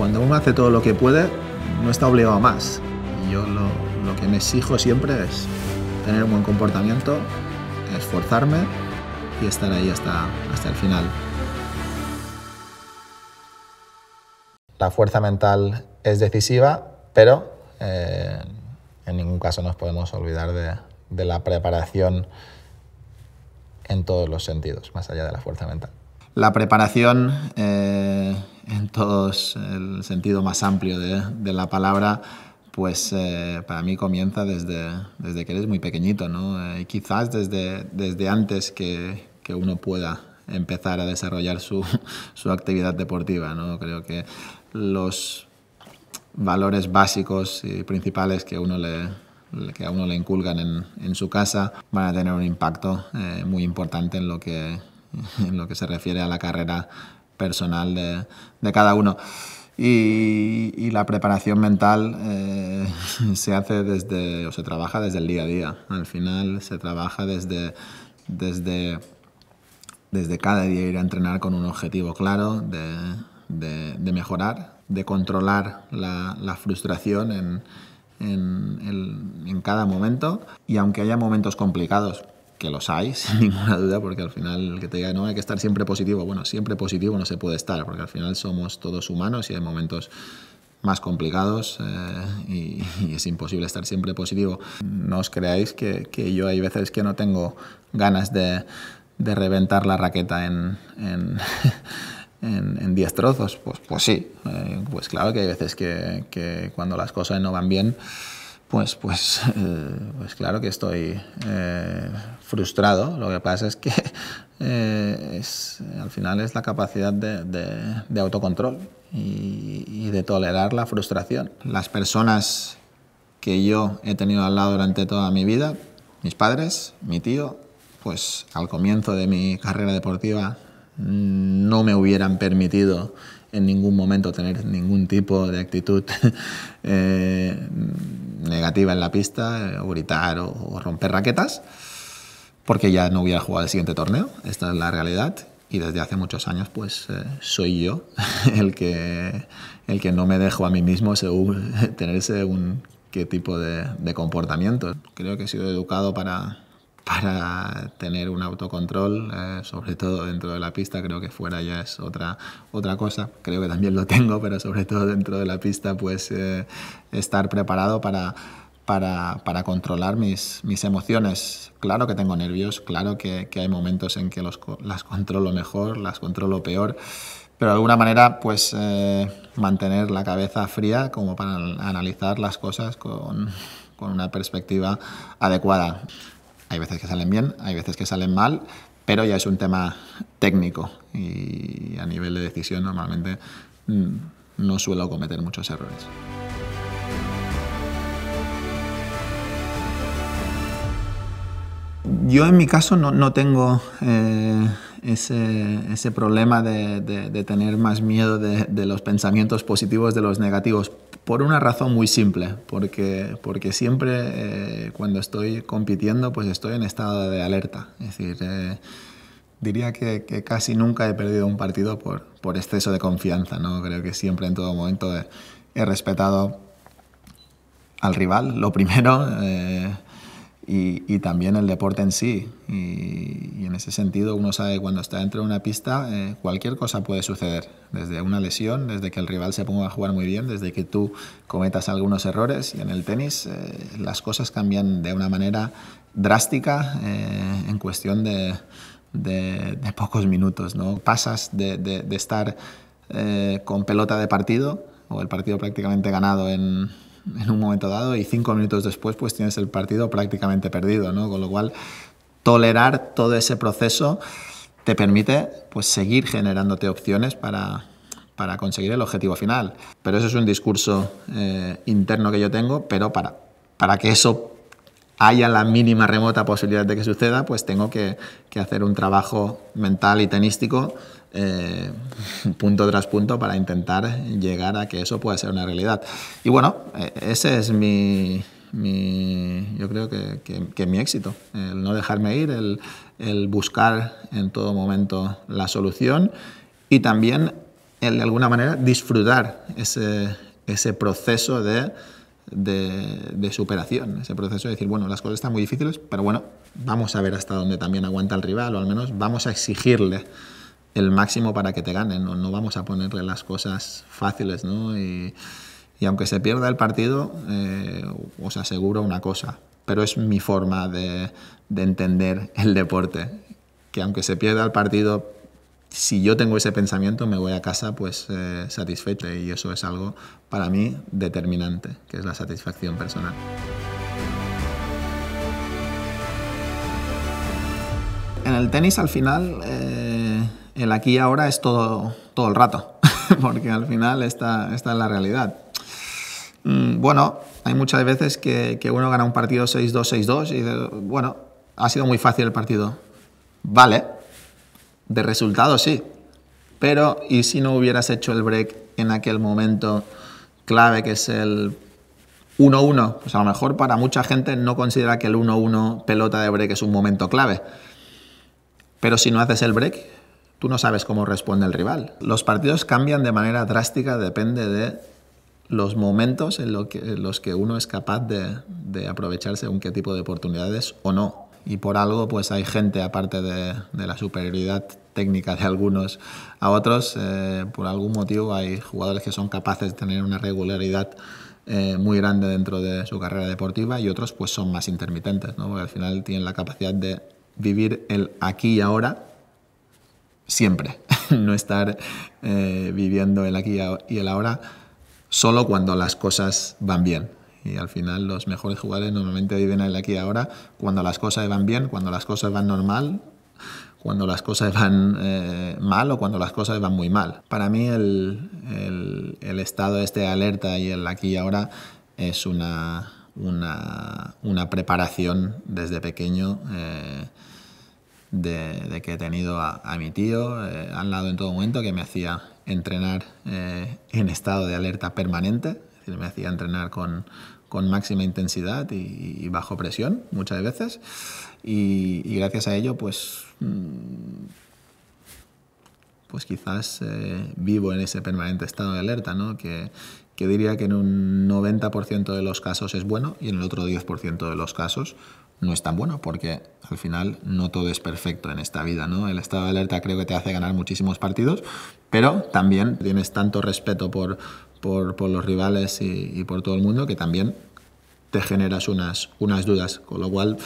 cuando uno hace todo lo que puede, no está obligado a más. Yo lo, que me exijo siempre es tener un buen comportamiento, esforzarme y estar ahí hasta, hasta el final. La fuerza mental es decisiva, pero eh, en ningún caso nos podemos olvidar de, de la preparación en todos los sentidos, más allá de la fuerza mental la preparación eh, en todo el sentido más amplio de, la palabra, pues eh, para mí comienza desde, desde que eres muy pequeñito, ¿no? Eh, y quizás desde, desde antes que, uno pueda empezar a desarrollar su, actividad deportiva, ¿no? Creo que los valores básicos y principales que uno le, que a uno le inculcan en, su casa van a tener un impacto muy importante en lo que en lo que se refiere a la carrera personal de, cada uno. Y, la preparación mental eh, se hace desde, o se trabaja desde el día a día. Al final se trabaja desde, desde, desde cada día ir a entrenar con un objetivo claro de, de, mejorar, de controlar la, frustración en, en, en cada momento. Y aunque haya momentos complicados, que los hay, sin ninguna duda, porque al final que te diga, no, hay que estar siempre positivo, bueno, siempre positivo no se puede estar, porque al final somos todos humanos y hay momentos más complicados eh, y, es imposible estar siempre positivo. No os creáis que, yo hay veces que no tengo ganas de, reventar la raqueta en, en 10 trozos. Pues, pues sí, eh, pues claro que hay veces que, que, cuando las cosas no van bien, pues, pues, eh, pues, claro que estoy eh, frustrado. Lo que pasa es que eh, es, al final es la capacidad de, autocontrol y, y, de tolerar la frustración. Las personas que yo he tenido al lado durante toda mi vida, mis padres, mi tío, pues al comienzo de mi carrera deportiva mm, no me hubieran permitido en ningún momento tener ningún tipo de actitud eh, negativa en la pista, eh, o gritar o, romper raquetas, porque ya no hubiera jugado el siguiente torneo, esta es la realidad, y desde hace muchos años pues eh, soy yo el que, el que no me dejo a mí mismo según, tener un qué tipo de comportamiento. Creo que he sido educado para para tener un autocontrol, eh, sobre todo dentro de la pista, creo que fuera ya es otra, otra cosa, creo que también lo tengo, pero sobre todo dentro de la pista, pues eh, estar preparado para, para, para controlar mis, mis, emociones. Claro que tengo nervios, claro que, hay momentos en que las controlo mejor, las controlo peor, pero de alguna manera pues eh, mantener la cabeza fría como para analizar las cosas con, con una perspectiva adecuada. Hay veces que salen bien, hay veces que salen mal, pero ya es un tema técnico y a nivel de decisión normalmente mm, no suelo cometer muchos errores. Yo en mi caso no, tengo eh, ese, problema de, tener más miedo de, de los pensamientos positivos de los negativos, por una razón muy simple, porque, porque siempre eh, cuando estoy compitiendo, pues estoy en estado de alerta. Es decir, eh, diría que, casi nunca he perdido un partido por, exceso de confianza, ¿no? Creo que siempre en todo momento he, respetado al rival, lo primero. Eh, y, también el deporte en sí. Y, en ese sentido uno sabe que cuando está dentro de una pista eh, cualquier cosa puede suceder, desde una lesión, desde que el rival se ponga a jugar muy bien, desde que tú cometas algunos errores. Y en el tenis eh, las cosas cambian de una manera drástica eh, en cuestión de, pocos minutos. ¿no? Pasas de, de estar con pelota de partido o el partido prácticamente ganado en en un momento dado y cinco minutos después pues tienes el partido prácticamente perdido, ¿no? Con lo cual, tolerar todo ese proceso te permite pues seguir generándote opciones para, para conseguir el objetivo final. Pero eso es un discurso eh, interno que yo tengo, pero para, para que eso haya la mínima remota posibilidad de que suceda, pues tengo que, hacer un trabajo mental y tenístico eh, punto tras punto para intentar llegar a que eso pueda ser una realidad. Y bueno, eh, ese es mi, yo creo que, mi éxito, el no dejarme ir, el, buscar en todo momento la solución y también de alguna manera disfrutar ese proceso de de, superación, ese proceso de decir, bueno, las cosas están muy difíciles, pero bueno, vamos a ver hasta dónde también aguanta el rival, o al menos vamos a exigirle el máximo para que te ganen, no, no vamos a ponerle las cosas fáciles, ¿no? Y, aunque se pierda el partido, eh, os aseguro una cosa, pero es mi forma de, de entender el deporte, que aunque se pierda el partido, si yo tengo ese pensamiento, me voy a casa pues eh, satisfecho y eso es algo para mí determinante, que es la satisfacción personal. En el tenis al final eh, el aquí y ahora es todo, todo el rato, porque al final esta, es la realidad. Mm, bueno, hay muchas veces que, que uno gana un partido 6-2, 6-2 y dice, bueno, ha sido muy fácil el partido. Vale, de resultado sí, pero ¿y si no hubieras hecho el break en aquel momento clave que es el 1-1? Pues a lo mejor para mucha gente no considera que el 1-1 pelota de break es un momento clave. Pero si no haces el break, tú no sabes cómo responde el rival. Los partidos cambian de manera drástica, depende de los momentos en, lo que, los que uno es capaz de, de según qué tipo de oportunidades o no y por algo pues hay gente, aparte de, la superioridad técnica de algunos a otros, eh, por algún motivo hay jugadores que son capaces de tener una regularidad eh, muy grande dentro de su carrera deportiva y otros pues son más intermitentes, ¿no? porque al final tienen la capacidad de vivir el aquí y ahora siempre, no estar eh, viviendo el aquí y el ahora solo cuando las cosas van bien. Y al final los mejores jugadores normalmente viven el aquí y ahora, cuando las cosas van bien, cuando las cosas van normal, cuando las cosas van eh, mal o cuando las cosas van muy mal. Para mí el, estado este de alerta y el aquí y ahora es una, una, preparación desde pequeño. Eh, de, que he tenido a, mi tío eh, al lado en todo momento, que me hacía entrenar en estado de alerta permanente, me hacía entrenar con, máxima intensidad y, bajo presión muchas veces. Y, gracias a ello, pues, mm, pues quizás eh, vivo en ese permanente estado de alerta, ¿no? que, diría que en un 90% de los casos es bueno y en el otro 10% de los casos no es tan bueno, porque al final no todo es perfecto en esta vida, ¿no? El estado de alerta creo que te hace ganar muchísimos partidos, pero también tienes tanto respeto por, por, los rivales y, por todo el mundo, que también te generas unas, unas dudas. Con lo cual,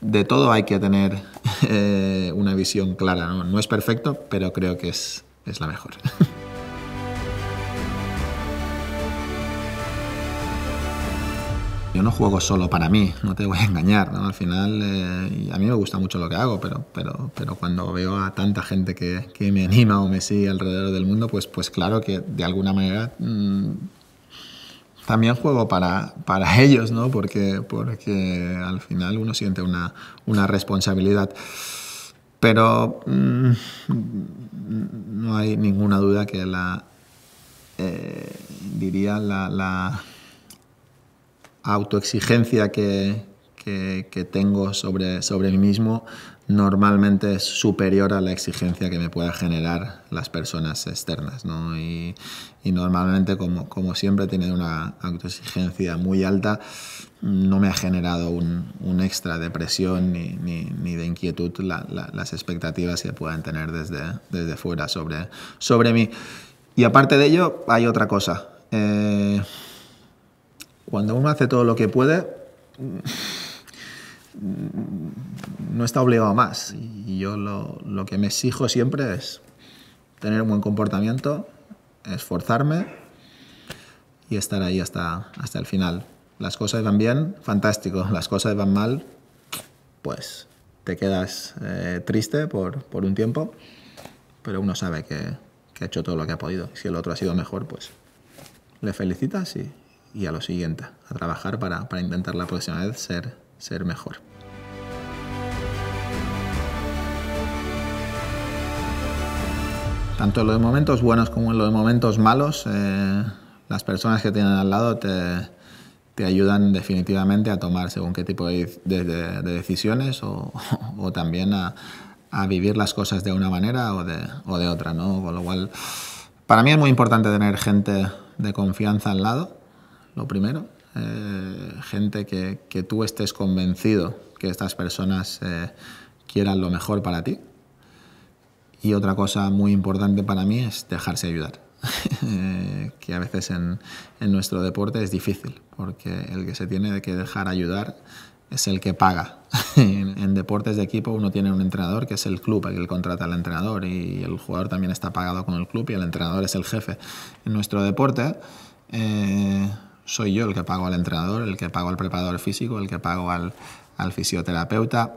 de todo hay que tener eh, una visión clara. ¿no? es perfecto, pero creo que es la mejor. Yo no juego solo para mí, no te voy a engañar, Al final, eh, a mí me gusta mucho lo que hago, pero, pero, pero cuando veo a tanta gente que, me anima o me sigue alrededor del mundo, pues, pues claro que de alguna manera mm, también juego para, para ellos, ¿no? Porque, porque al final uno siente una, responsabilidad. Pero mm, no hay ninguna duda que la, eh, diría, la autoexigencia que, tengo sobre, sobre mí mismo normalmente es superior a la exigencia que me pueda generar las personas externas. Y, normalmente, como, como siempre, tiene una autoexigencia muy alta, no me ha generado un, extra de presión ni, de inquietud las expectativas que puedan tener desde, desde fuera sobre, sobre mí. Y aparte de ello, hay otra cosa. Eh, cuando uno hace todo lo que puede, no está obligado a más. Y yo lo, lo que me exijo siempre es tener un buen comportamiento, esforzarme y estar ahí hasta, hasta el final. Las cosas van bien, fantástico. Las cosas van mal, pues te quedas eh, triste por, por, un tiempo, pero uno sabe que, que ha hecho todo lo que ha podido. Si el otro ha sido mejor, pues le felicitas y, y a lo siguiente, a trabajar para, intentar la próxima vez ser, ser mejor. Tanto en los momentos buenos como en los momentos malos, eh, las personas que tienen al lado te, ayudan definitivamente a tomar según qué tipo de, decisiones o, también a, vivir las cosas de una manera o de, otra. ¿no? lo cual, para mí es muy importante tener gente de confianza al lado lo primero. Eh, gente que, tú estés convencido que estas personas eh, quieran lo mejor para ti. Y otra cosa muy importante para mí es dejarse ayudar, eh, que a veces en, nuestro deporte es difícil, porque el que se tiene que dejar ayudar es el que paga. en, deportes de equipo uno tiene un entrenador que es el club, el que contrata al entrenador y el jugador también está pagado con el club y el entrenador es el jefe. En nuestro deporte soy yo el que pago al entrenador, el que pago al preparador físico, el que pago al, fisioterapeuta,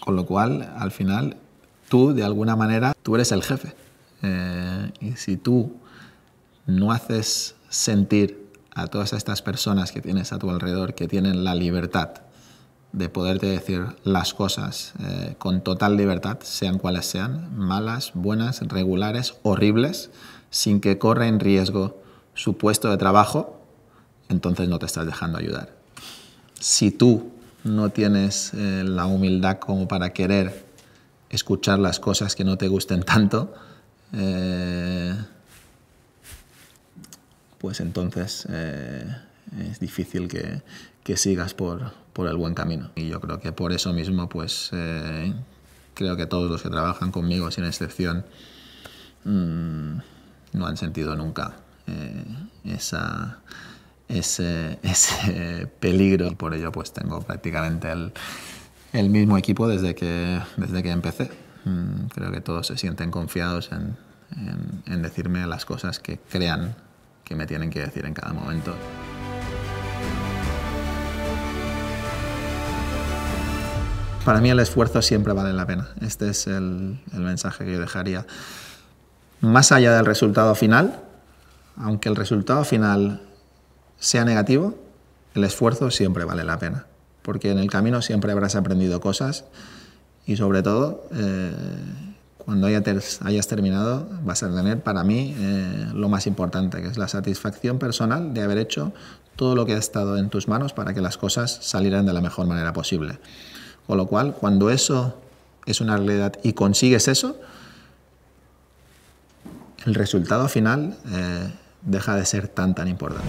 con lo cual al final tú de alguna manera, tú eres el jefe. Eh, y si tú no haces sentir a todas estas personas que tienes a tu alrededor, que tienen la libertad de poderte decir las cosas eh, con total libertad, sean cuales sean, malas, buenas, regulares, horribles, sin que corra en riesgo su puesto de trabajo, entonces no te estás dejando ayudar. Si tú no tienes eh, la humildad como para querer escuchar las cosas que no te gusten tanto, eh, pues entonces eh, es difícil que, sigas por, el buen camino. Y yo creo que por eso mismo, pues creo que todos los que trabajan conmigo, sin excepción, mm, no han sentido nunca esa ese, ese peligro. por ello pues tengo prácticamente el, mismo equipo desde que, desde que empecé. Mm, creo que todos se sienten confiados en, decirme las cosas que crean que me tienen que decir en cada momento. Para mí el esfuerzo siempre vale la pena. Este es el, el, mensaje que yo dejaría. Más allá del resultado final, aunque el resultado final sea negativo, el esfuerzo siempre vale la pena, porque en el camino siempre habrás aprendido cosas y sobre todo eh, cuando hayas terminado vas a tener para mí eh, lo más importante, que es la satisfacción personal de haber hecho todo lo que ha estado en tus manos para que las cosas salieran de la mejor manera posible. Con lo cual, cuando eso es una realidad y consigues eso, el resultado final eh, deja de ser tan tan importante.